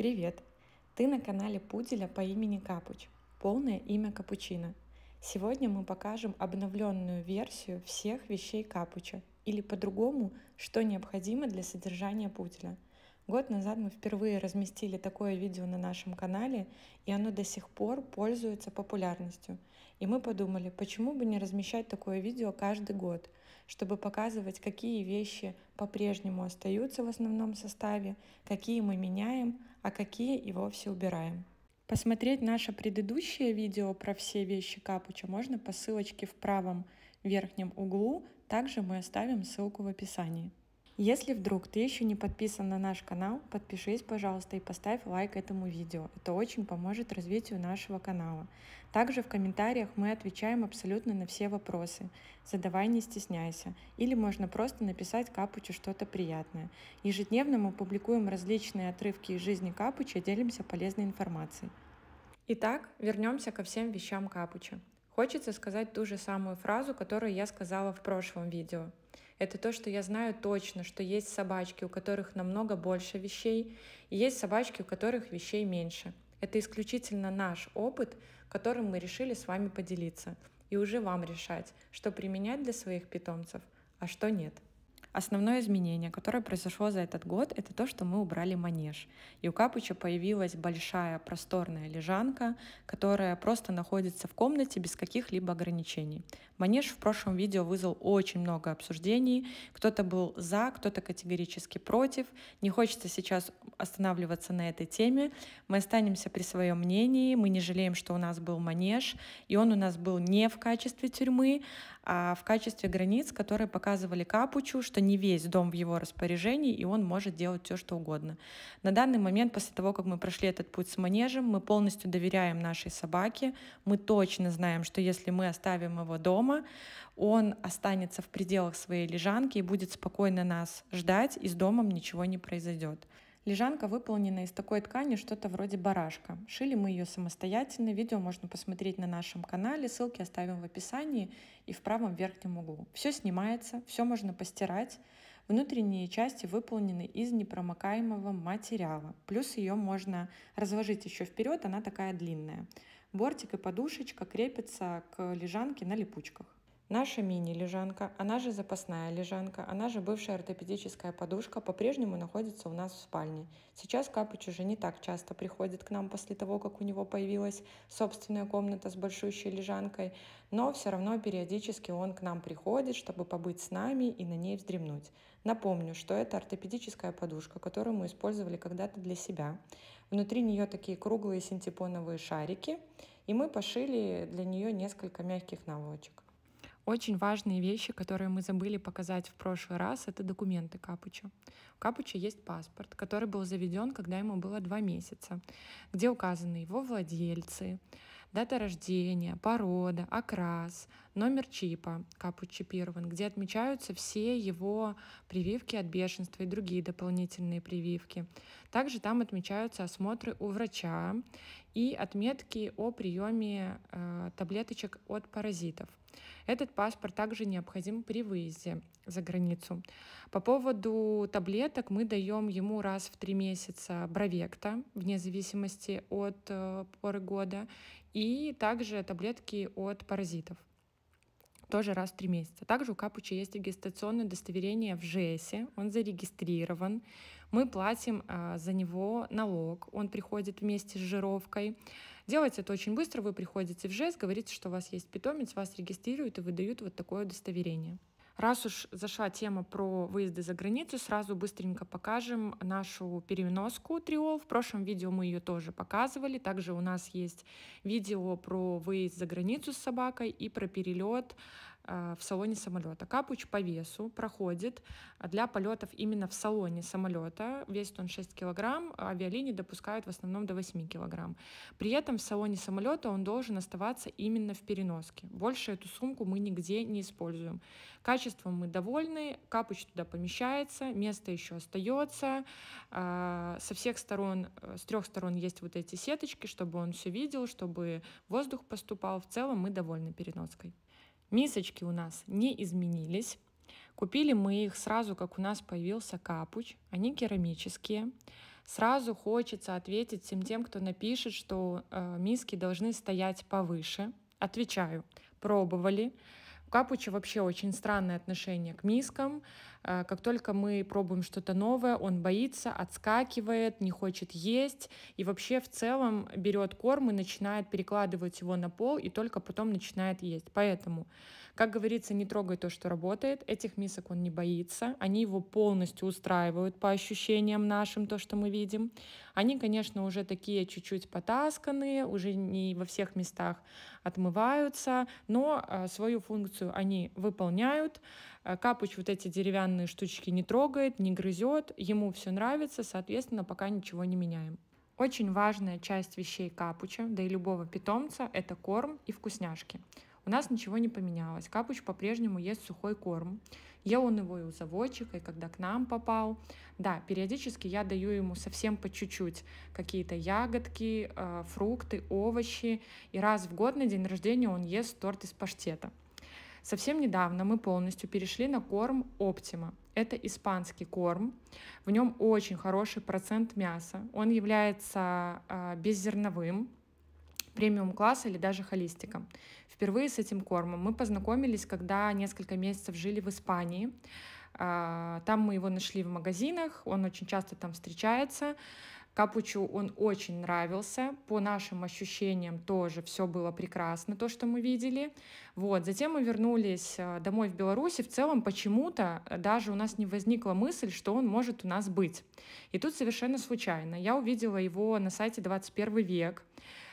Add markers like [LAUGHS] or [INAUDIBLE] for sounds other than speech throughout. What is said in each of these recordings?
Привет! Ты на канале Пуделя по имени Капуч. Полное имя Капучино. Сегодня мы покажем обновленную версию всех вещей Капуча, или по-другому, что необходимо для содержания пуделя. Год назад мы впервые разместили такое видео на нашем канале, и оно до сих пор пользуется популярностью. И мы подумали, почему бы не размещать такое видео каждый год – чтобы показывать, какие вещи по-прежнему остаются в основном составе, какие мы меняем, а какие и вовсе убираем. Посмотреть наше предыдущее видео про все вещи Капуча можно по ссылочке в правом верхнем углу, также мы оставим ссылку в описании. Если вдруг ты еще не подписан на наш канал, подпишись, пожалуйста, и поставь лайк этому видео. Это очень поможет развитию нашего канала. Также в комментариях мы отвечаем абсолютно на все вопросы. Задавай, не стесняйся. Или можно просто написать Капучу что-то приятное. Ежедневно мы публикуем различные отрывки из жизни Капуча и делимся полезной информацией. Итак, вернемся ко всем вещам Капуча. Хочется сказать ту же самую фразу, которую я сказала в прошлом видео. Это то, что я знаю точно, что есть собачки, у которых намного больше вещей, и есть собачки, у которых вещей меньше. Это исключительно наш опыт, которым мы решили с вами поделиться. И уже вам решать, что применять для своих питомцев, а что нет. Основное изменение, которое произошло за этот год, это то, что мы убрали манеж. И у Капыча появилась большая просторная лежанка, которая просто находится в комнате без каких-либо ограничений. Манеж в прошлом видео вызвал очень много обсуждений. Кто-то был за, кто-то категорически против. Не хочется сейчас останавливаться на этой теме. Мы останемся при своем мнении. Мы не жалеем, что у нас был манеж, и он у нас был не в качестве тюрьмы, а в качестве границ, которые показывали Капучу, что не весь дом в его распоряжении, и он может делать все, что угодно. На данный момент, после того, как мы прошли этот путь с манежем, мы полностью доверяем нашей собаке, мы точно знаем, что если мы оставим его дома, он останется в пределах своей лежанки и будет спокойно нас ждать, и с домом ничего не произойдет. Лежанка выполнена из такой ткани, что-то вроде барашка. Шили мы ее самостоятельно, видео можно посмотреть на нашем канале, ссылки оставим в описании и в правом верхнем углу. Все снимается, все можно постирать. Внутренние части выполнены из непромокаемого материала. Плюс ее можно разложить еще вперед, она такая длинная. Бортик и подушечка крепятся к лежанке на липучках. Наша мини-лежанка, она же запасная лежанка, она же бывшая ортопедическая подушка, по-прежнему находится у нас в спальне. Сейчас Капыч уже не так часто приходит к нам после того, как у него появилась собственная комната с большущей лежанкой, но все равно периодически он к нам приходит, чтобы побыть с нами и на ней вздремнуть. Напомню, что это ортопедическая подушка, которую мы использовали когда-то для себя. Внутри нее такие круглые синтепоновые шарики, и мы пошили для нее несколько мягких наволочек. Очень важные вещи, которые мы забыли показать в прошлый раз, это документы Капуча. У Капуча есть паспорт, который был заведен, когда ему было два месяца, где указаны его владельцы, дата рождения, порода, окрас, номер чипа Капуч чипирован, где отмечаются все его прививки от бешенства и другие дополнительные прививки. Также там отмечаются осмотры у врача и отметки о приеме э, таблеточек от паразитов. Этот паспорт также необходим при выезде за границу. По поводу таблеток мы даем ему раз в три месяца бровекта, вне зависимости от э, поры года, и также таблетки от паразитов тоже раз в три месяца. Также у Капуча есть регистрационное удостоверение в ЖЭСе, он зарегистрирован, мы платим а, за него налог, он приходит вместе с жировкой, Делается это очень быстро, вы приходите в ЖЭС, говорите, что у вас есть питомец, вас регистрируют и выдают вот такое удостоверение. Раз уж зашла тема про выезды за границу, сразу быстренько покажем нашу переноску Триол. В прошлом видео мы ее тоже показывали. Также у нас есть видео про выезд за границу с собакой и про перелет а, в салоне самолета. Капуч по весу проходит а, для полетов именно в салоне самолета. Весит он 6 килограмм, а авиалинии допускают в основном до 8 килограмм. При этом в салоне самолета он должен оставаться именно в переноске. Больше эту сумку мы нигде не используем. Качеством мы довольны, капуч туда помещается, место еще остается. Со всех сторон, э, с трех сторон есть вот эти сеточки, чтобы он все видел, чтобы воздух поступал. В целом мы довольны переноской. Мисочки у нас не изменились. Купили мы их сразу, как у нас появился капуч. Они керамические. Сразу хочется ответить всем тем, кто напишет, что э, миски должны стоять повыше. Отвечаю, пробовали. У Капуча вообще очень странное отношение к мискам. Э, как только мы пробуем что-то новое, он боится, отскакивает, не хочет есть и вообще в целом берет корм и начинает перекладывать его на пол и только потом начинает есть. Поэтому как говорится, не трогай то, что работает. Этих мисок он не боится. Они его полностью устраивают по ощущениям нашим, то, что мы видим. Они, конечно, уже такие чуть-чуть потасканные, уже не во всех местах отмываются, но а, свою функцию они выполняют. А, Капуч вот эти деревянные штучки не трогает, не грызет. Ему все нравится, соответственно, пока ничего не меняем. Очень важная часть вещей капуча, да и любого питомца, это корм и вкусняшки. У нас ничего не поменялось. Капуч по-прежнему ест сухой корм. Ел он его и у заводчика, и когда к нам попал. Да, периодически я даю ему совсем по чуть-чуть какие-то ягодки, э, фрукты, овощи. И раз в год на день рождения он ест торт из паштета. Совсем недавно мы полностью перешли на корм Optima. Это испанский корм. В нем очень хороший процент мяса. Он является э, беззерновым, премиум-класса или даже холистика. Впервые с этим кормом мы познакомились, когда несколько месяцев жили в Испании. А, там мы его нашли в магазинах, он очень часто там встречается. Капучу он очень нравился. По нашим ощущениям тоже все было прекрасно, то, что мы видели. Вот. Затем мы вернулись а, домой в Беларуси. В целом почему-то э, даже у нас не возникла мысль, что он может у нас быть. И тут совершенно случайно. Я увидела его на сайте «21 век».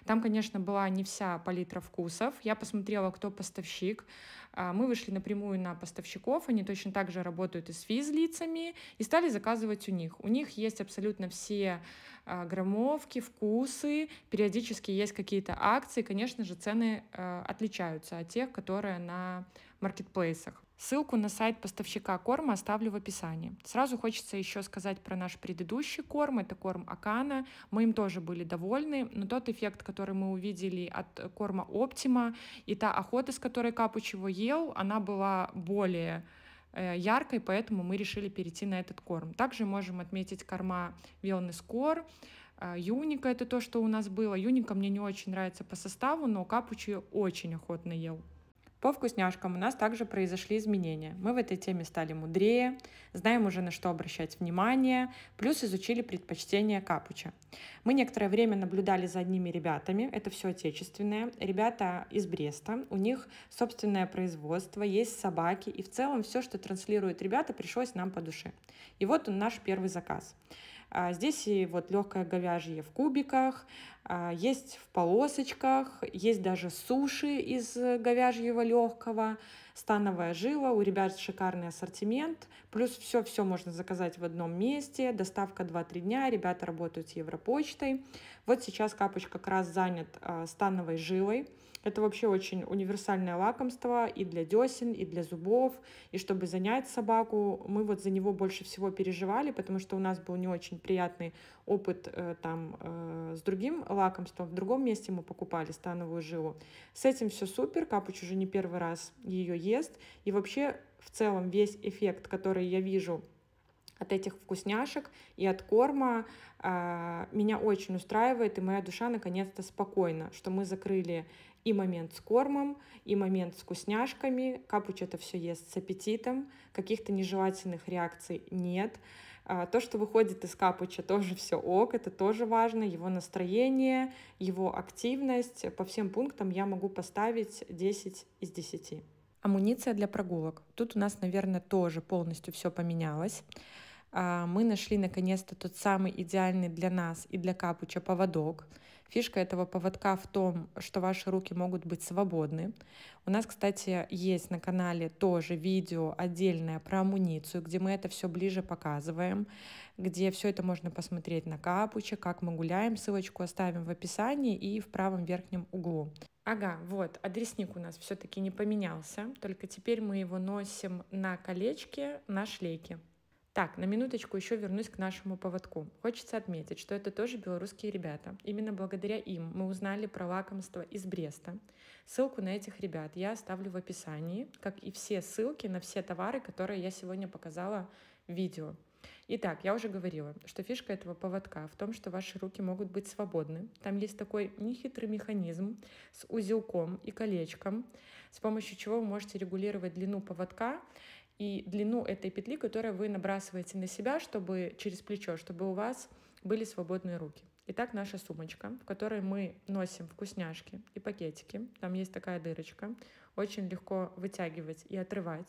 Там, конечно, была не вся палитра вкусов. Я посмотрела, кто поставщик. А, мы вышли напрямую на поставщиков. Они точно так же работают и с физлицами. И стали заказывать у них. У них есть абсолютно все а, граммовки, вкусы. Периодически есть какие-то акции. Конечно же, цены а, отличаются от тех, которые на маркетплейсах. Ссылку на сайт поставщика корма оставлю в описании. Сразу хочется еще сказать про наш предыдущий корм, это корм Акана. Мы им тоже были довольны, но тот эффект, который мы увидели от корма Оптима и та охота, с которой Капуч его ел, она была более э, яркой, поэтому мы решили перейти на этот корм. Также можем отметить корма Wellness Core, э, Юника — это то, что у нас было. Юника мне не очень нравится по составу, но Капучи очень охотно ел. По вкусняшкам у нас также произошли изменения. Мы в этой теме стали мудрее, знаем уже на что обращать внимание, плюс изучили предпочтения капуча. Мы некоторое время наблюдали за одними ребятами, это все отечественное, ребята из Бреста, у них собственное производство, есть собаки, и в целом все, что транслируют ребята, пришлось нам по душе. И вот он наш первый заказ. А, здесь и вот легкое говяжье в кубиках, а, есть в полосочках, есть даже суши из э, говяжьего легкого, становая жила, у ребят шикарный ассортимент, плюс все-все можно заказать в одном месте, доставка 2-3 дня, ребята работают с Европочтой. Вот сейчас Капочка как раз занят а, становой жилой, это вообще очень универсальное лакомство и для десен, и для зубов. И чтобы занять собаку, мы вот за него больше всего переживали, потому что у нас был не очень приятный опыт э, там э, с другим лакомством. В другом месте мы покупали становую жилу. С этим все супер. Капуч уже не первый раз ее ест. И вообще в целом весь эффект, который я вижу от этих вкусняшек и от корма э, меня очень устраивает, и моя душа наконец-то спокойна, что мы закрыли и момент с кормом, и момент с вкусняшками. Капуч это все ест с аппетитом, каких-то нежелательных реакций нет. А, то, что выходит из капуча, тоже все ок, это тоже важно. Его настроение, его активность. По всем пунктам я могу поставить 10 из 10. Амуниция для прогулок. Тут у нас, наверное, тоже полностью все поменялось а, мы нашли наконец-то тот самый идеальный для нас и для Капуча поводок. Фишка этого поводка в том, что ваши руки могут быть свободны. У нас, кстати, есть на канале тоже видео отдельное про амуницию, где мы это все ближе показываем, где все это можно посмотреть на капуче, как мы гуляем, ссылочку оставим в описании и в правом верхнем углу. Ага, вот, адресник у нас все-таки не поменялся, только теперь мы его носим на колечке, на шлейке. Так, на минуточку еще вернусь к нашему поводку. Хочется отметить, что это тоже белорусские ребята. Именно благодаря им мы узнали про лакомство из Бреста. Ссылку на этих ребят я оставлю в описании, как и все ссылки на все товары, которые я сегодня показала в видео. Итак, я уже говорила, что фишка этого поводка в том, что ваши руки могут быть свободны. Там есть такой нехитрый механизм с узелком и колечком, с помощью чего вы можете регулировать длину поводка и длину этой петли, которую вы набрасываете на себя, чтобы через плечо, чтобы у вас были свободные руки. Итак, наша сумочка, в которой мы носим вкусняшки и пакетики. Там есть такая дырочка. Очень легко вытягивать и отрывать.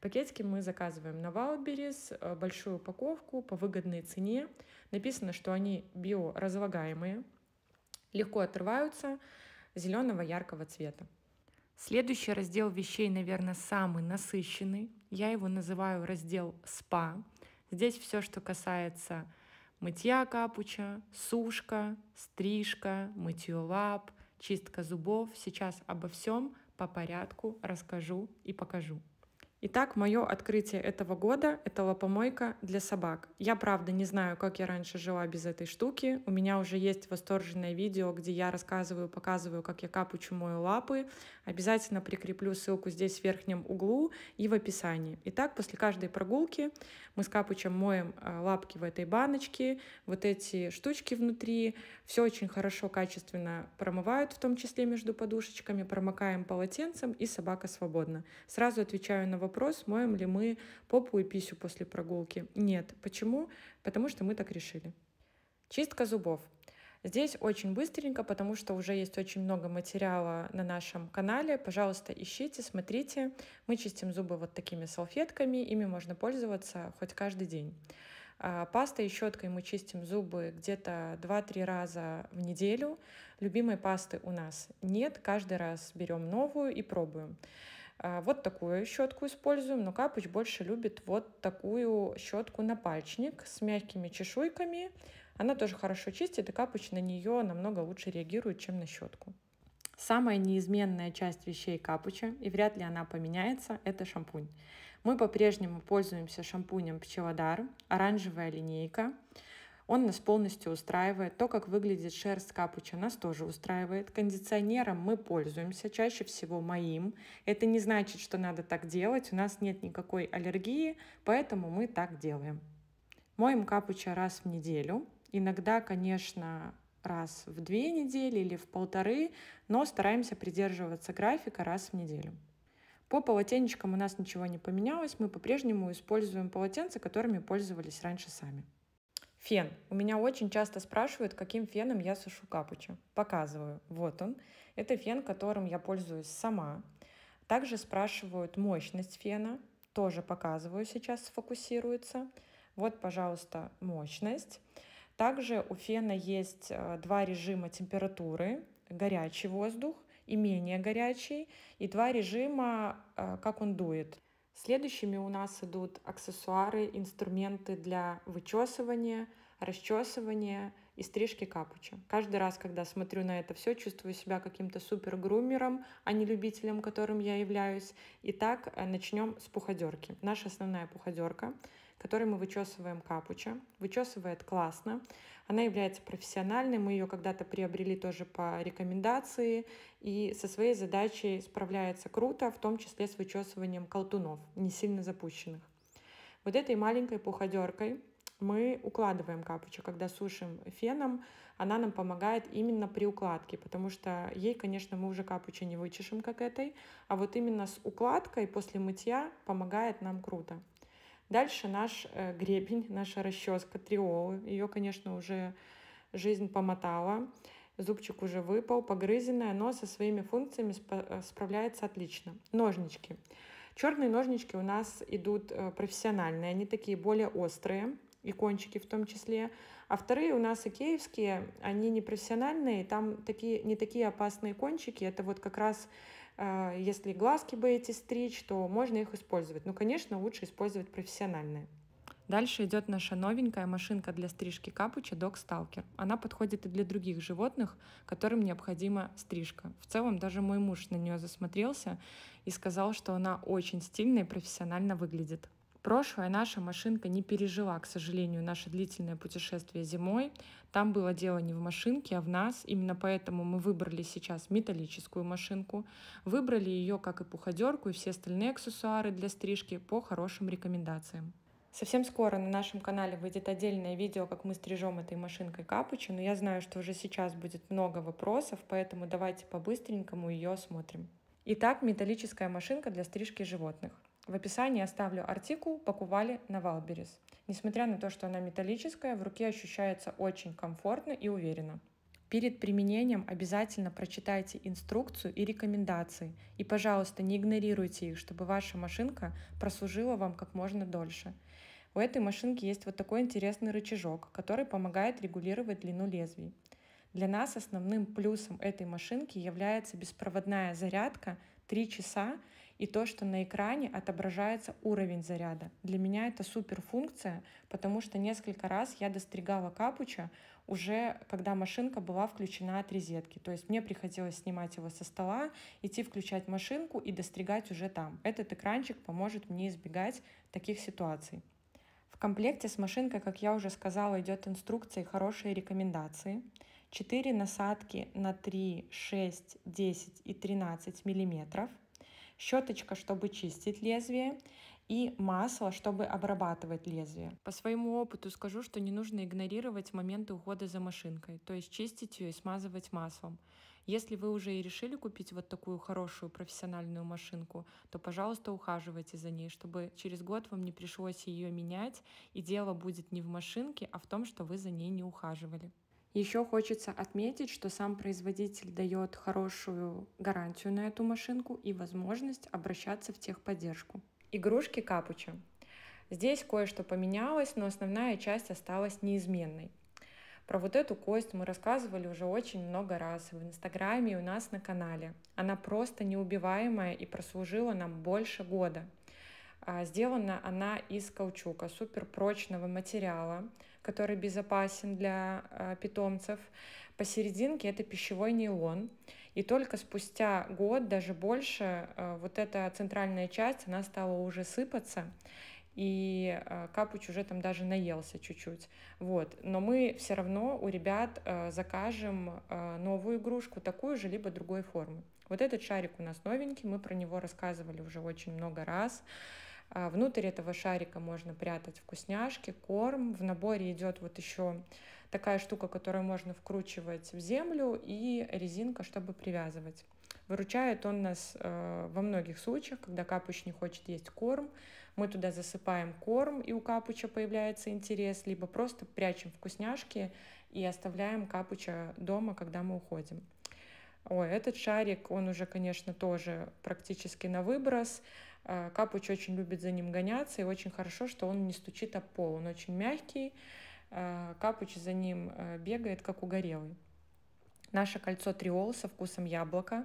Пакетики мы заказываем на Wildberries, э, большую упаковку по выгодной цене. Написано, что они биоразлагаемые, легко отрываются зеленого яркого цвета. Следующий раздел вещей, наверное, самый насыщенный. Я его называю раздел «Спа». Здесь все, что касается мытья капуча, сушка, стрижка, мытье лап, чистка зубов. Сейчас обо всем по порядку расскажу и покажу. Итак, мое открытие этого года — это лопомойка для собак. Я, правда, не знаю, как я раньше жила без этой штуки. У меня уже есть восторженное видео, где я рассказываю, показываю, как я капучу мою лапы. Обязательно прикреплю ссылку здесь в верхнем углу и в описании. Итак, после каждой прогулки мы с капучем моем э, лапки в этой баночке, вот эти штучки внутри. Все очень хорошо, качественно промывают, в том числе между подушечками. Промокаем полотенцем, и собака свободна. Сразу отвечаю на вопрос, вопрос, моем ли мы попу и писю после прогулки. Нет. Почему? Потому что мы так решили. Чистка зубов. Здесь очень быстренько, потому что уже есть очень много материала на нашем канале. Пожалуйста, ищите, смотрите. Мы чистим зубы вот такими салфетками. Ими можно пользоваться хоть каждый день. А, пастой и щеткой мы чистим зубы где-то 2-3 раза в неделю. Любимой пасты у нас нет. Каждый раз берем новую и пробуем. А, вот такую щетку используем, но Капыч больше любит вот такую щетку на пальчник с мягкими чешуйками. Она тоже хорошо чистит, и Капыч на нее намного лучше реагирует, чем на щетку. Самая неизменная часть вещей капуча, и вряд ли она поменяется, это шампунь. Мы по-прежнему пользуемся шампунем Пчелодар, оранжевая линейка. Он нас полностью устраивает. То, как выглядит шерсть капуча, нас тоже устраивает. Кондиционером мы пользуемся, чаще всего моим. Это не значит, что надо так делать. У нас нет никакой аллергии, поэтому мы так делаем. Моем капуча раз в неделю. Иногда, конечно, раз в две недели или в полторы, но стараемся придерживаться графика раз в неделю. По полотенечкам у нас ничего не поменялось, мы по-прежнему используем полотенца, которыми пользовались раньше сами. Фен. У меня очень часто спрашивают, каким феном я сушу капучи. Показываю. Вот он. Это фен, которым я пользуюсь сама. Также спрашивают мощность фена. Тоже показываю сейчас, сфокусируется. Вот, пожалуйста, мощность. Также у фена есть э, два режима температуры. Горячий воздух и менее горячий. И два режима, э, как он дует. Следующими у нас идут аксессуары, инструменты для вычесывания, расчесывания и стрижки капуча. Каждый раз, когда смотрю на это все, чувствую себя каким-то супер-грумером, а не любителем, которым я являюсь. Итак, э, начнем с пуходерки. Наша основная пуходерка который мы вычесываем капуча. Вычесывает классно. Она является профессиональной. Мы ее когда-то приобрели тоже по рекомендации. И со своей задачей справляется круто, в том числе с вычесыванием колтунов, не сильно запущенных. Вот этой маленькой пуходеркой мы укладываем капучу, когда сушим феном, она нам помогает именно при укладке, потому что ей, конечно, мы уже капучу не вычешем, как этой, а вот именно с укладкой после мытья помогает нам круто. Дальше наш э, гребень, наша расческа триолы. Ее, конечно, уже жизнь помотала. Зубчик уже выпал, погрызенная, но со своими функциями э, справляется отлично. Ножнички. Черные ножнички у нас идут э, профессиональные, они такие более острые, и кончики в том числе. А вторые у нас икеевские, они не профессиональные, там такие, не такие опасные кончики, это вот как раз а, если глазки боитесь стричь, то можно их использовать. Но, ну, конечно, лучше использовать профессиональные. Дальше идет наша новенькая машинка для стрижки капуча Dog Stalker. Она подходит и для других животных, которым необходима стрижка. В целом даже мой муж на нее засмотрелся и сказал, что она очень стильно и профессионально выглядит. Прошлая наша машинка не пережила, к сожалению, наше длительное путешествие зимой. Там было дело не в машинке, а в нас. Именно поэтому мы выбрали сейчас металлическую машинку. Выбрали ее, как и пуходерку, и все остальные аксессуары для стрижки по хорошим рекомендациям. Совсем скоро на нашем канале выйдет отдельное видео, как мы стрижем этой машинкой капучи, но я знаю, что уже сейчас будет много вопросов, поэтому давайте по-быстренькому ее осмотрим. Итак, металлическая машинка для стрижки животных. В описании оставлю артикул «Пакували на Валберис». Несмотря на то, что она металлическая, в руке ощущается очень комфортно и уверенно. Перед применением обязательно прочитайте инструкцию и рекомендации. И, пожалуйста, не игнорируйте их, чтобы ваша машинка прослужила вам как можно дольше. У этой машинки есть вот такой интересный рычажок, который помогает регулировать длину лезвий. Для нас основным плюсом этой машинки является беспроводная зарядка 3 часа и то, что на экране отображается уровень заряда. Для меня это супер функция, потому что несколько раз я достригала капуча уже, когда машинка была включена от резетки. То есть мне приходилось снимать его со стола, идти включать машинку и достригать уже там. Этот экранчик поможет мне избегать таких ситуаций. В комплекте с машинкой, как я уже сказала, идет инструкция и хорошие рекомендации. 4 насадки на 3, 6, 10 и 13 миллиметров – щеточка, чтобы чистить лезвие, и масло, чтобы обрабатывать лезвие. По своему опыту скажу, что не нужно игнорировать моменты ухода за машинкой, то есть чистить ее и смазывать маслом. Если вы уже и решили купить вот такую хорошую профессиональную машинку, то, пожалуйста, ухаживайте за ней, чтобы через год вам не пришлось ее менять, и дело будет не в машинке, а в том, что вы за ней не ухаживали. Еще хочется отметить, что сам производитель дает хорошую гарантию на эту машинку и возможность обращаться в техподдержку. Игрушки Капуча. Здесь кое-что поменялось, но основная часть осталась неизменной. Про вот эту кость мы рассказывали уже очень много раз в Инстаграме и у нас на канале. Она просто неубиваемая и прослужила нам больше года – а, сделана она из каучука, суперпрочного материала, который безопасен для а, питомцев. Посерединке это пищевой нейлон. И только спустя год, даже больше, а, вот эта центральная часть, она стала уже сыпаться и Капуч уже там даже наелся чуть-чуть. Вот. Но мы все равно у ребят закажем новую игрушку, такую же, либо другой формы. Вот этот шарик у нас новенький, мы про него рассказывали уже очень много раз. А, внутрь этого шарика можно прятать вкусняшки, корм. В наборе идет вот еще такая штука, которую можно вкручивать в землю и резинка, чтобы привязывать. Выручает он нас э, во многих случаях, когда капуч не хочет есть корм. Мы туда засыпаем корм, и у капуча появляется интерес, либо просто прячем вкусняшки и оставляем капуча дома, когда мы уходим. Ой, этот шарик, он уже, конечно, тоже практически на выброс. Э, Капуч очень любит за ним гоняться, и очень хорошо, что он не стучит о пол. Он очень мягкий, э, Капуч за ним э, бегает, как угорелый. Наше кольцо триол со вкусом яблока.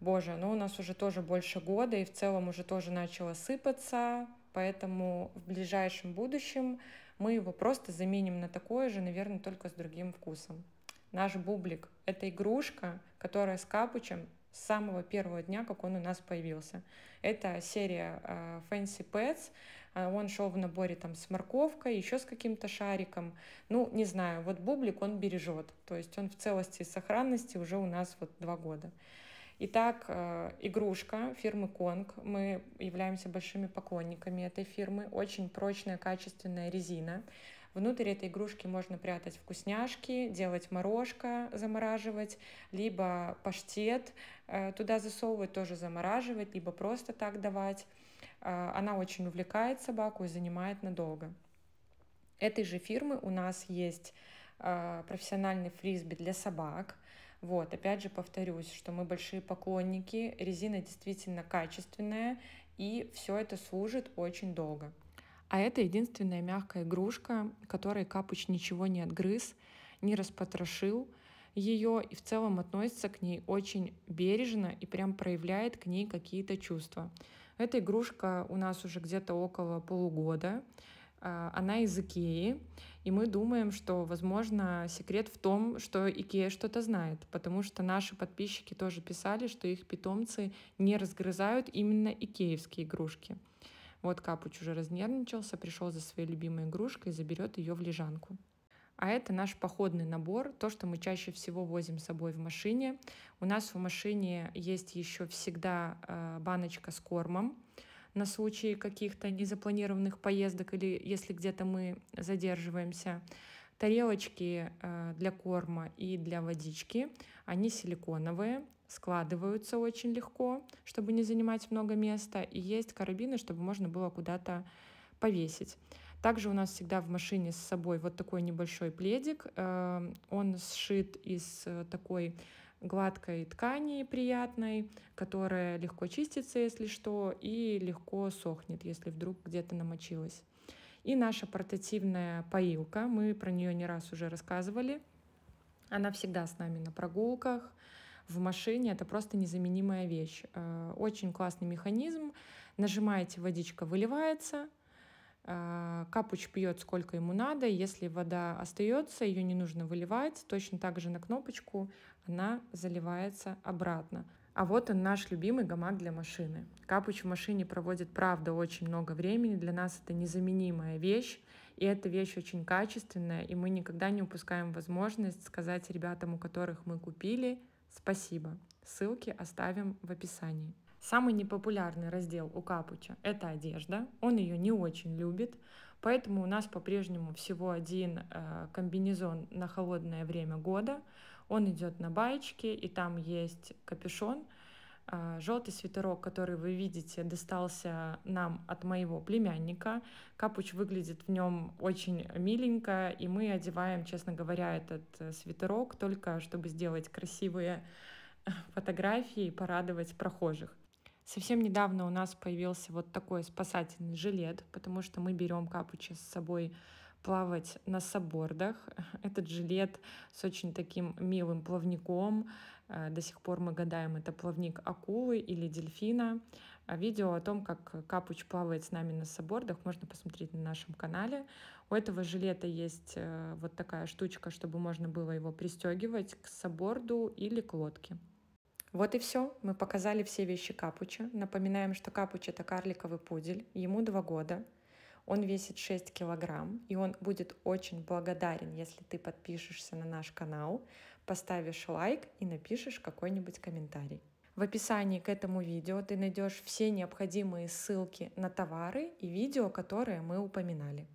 Боже, ну у нас уже тоже больше года, и в целом уже тоже начало сыпаться, поэтому в ближайшем будущем мы его просто заменим на такое же, наверное, только с другим вкусом. Наш бублик — это игрушка, которая с капучем с самого первого дня, как он у нас появился. Это серия э, Fancy Pets. А, он шел в наборе там с морковкой, еще с каким-то шариком. Ну, не знаю, вот бублик он бережет. То есть он в целости и сохранности уже у нас вот два года. Итак, а, игрушка фирмы Конг. Мы являемся большими поклонниками этой фирмы. Очень прочная, качественная резина. Внутрь этой игрушки можно прятать вкусняшки, делать морожка, замораживать, либо паштет э, туда засовывать, тоже замораживать, либо просто так давать. Э, она очень увлекает собаку и занимает надолго. Этой же фирмы у нас есть э, профессиональный фрисби для собак. Вот, опять же повторюсь, что мы большие поклонники, резина действительно качественная, и все это служит очень долго. А это единственная мягкая игрушка, которой Капуч ничего не отгрыз, не распотрошил ее и в целом относится к ней очень бережно и прям проявляет к ней какие-то чувства. Эта игрушка у нас уже где-то около полугода. А, она из Икеи, и мы думаем, что, возможно, секрет в том, что Икея что-то знает, потому что наши подписчики тоже писали, что их питомцы не разгрызают именно икеевские игрушки. Вот Капуч уже разнервничался, пришел за своей любимой игрушкой и заберет ее в лежанку. А это наш походный набор, то, что мы чаще всего возим с собой в машине. У нас в машине есть еще всегда э, баночка с кормом на случай каких-то незапланированных поездок или если где-то мы задерживаемся. Тарелочки э, для корма и для водички, они силиконовые, складываются очень легко, чтобы не занимать много места, и есть карабины, чтобы можно было куда-то повесить. Также у нас всегда в машине с собой вот такой небольшой пледик. Э, он сшит из э, такой гладкой ткани приятной, которая легко чистится, если что, и легко сохнет, если вдруг где-то намочилась. И наша портативная поилка, мы про нее не раз уже рассказывали. Она всегда с нами на прогулках, в машине, это просто незаменимая вещь. Э, очень классный механизм. Нажимаете, водичка выливается, э, Капуч пьет сколько ему надо, если вода остается, ее не нужно выливать, точно так же на кнопочку она заливается обратно. А вот он наш любимый гамак для машины. Капуч в машине проводит, правда, очень много времени, для нас это незаменимая вещь, и эта вещь очень качественная, и мы никогда не упускаем возможность сказать ребятам, у которых мы купили – Спасибо. Ссылки оставим в описании. Самый непопулярный раздел у Капуча – это одежда. Он ее не очень любит, поэтому у нас по-прежнему всего один э, комбинезон на холодное время года. Он идет на баечке, и там есть капюшон – а, Желтый свитерок, который вы видите, достался нам от моего племянника. Капуч выглядит в нем очень миленько, и мы одеваем, честно говоря, этот э, свитерок только чтобы сделать красивые э, фотографии и порадовать прохожих. Совсем недавно у нас появился вот такой спасательный жилет, потому что мы берем капучи с собой плавать на сабордах. [LAUGHS] Этот жилет с очень таким милым плавником. Э, до сих пор мы гадаем, это плавник акулы или дельфина. А видео о том, как Капуч плавает с нами на сабордах, можно посмотреть на нашем канале. У этого жилета есть э, вот такая штучка, чтобы можно было его пристегивать к саборду или к лодке. Вот и все. Мы показали все вещи Капуча. Напоминаем, что Капуч — это карликовый пудель. Ему два года. Он весит 6 килограмм, и он будет очень благодарен, если ты подпишешься на наш канал, поставишь лайк и напишешь какой-нибудь комментарий. В описании к этому видео ты найдешь все необходимые ссылки на товары и видео, которые мы упоминали.